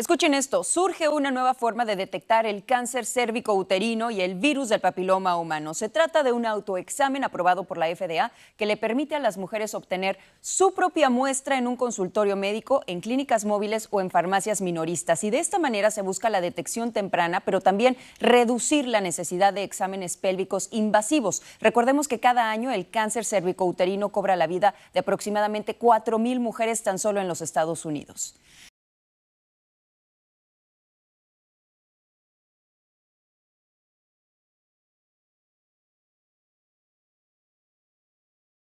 Escuchen esto, surge una nueva forma de detectar el cáncer cérvico-uterino y el virus del papiloma humano. Se trata de un autoexamen aprobado por la FDA que le permite a las mujeres obtener su propia muestra en un consultorio médico, en clínicas móviles o en farmacias minoristas. Y de esta manera se busca la detección temprana, pero también reducir la necesidad de exámenes pélvicos invasivos. Recordemos que cada año el cáncer cérvico-uterino cobra la vida de aproximadamente 4.000 mujeres tan solo en los Estados Unidos.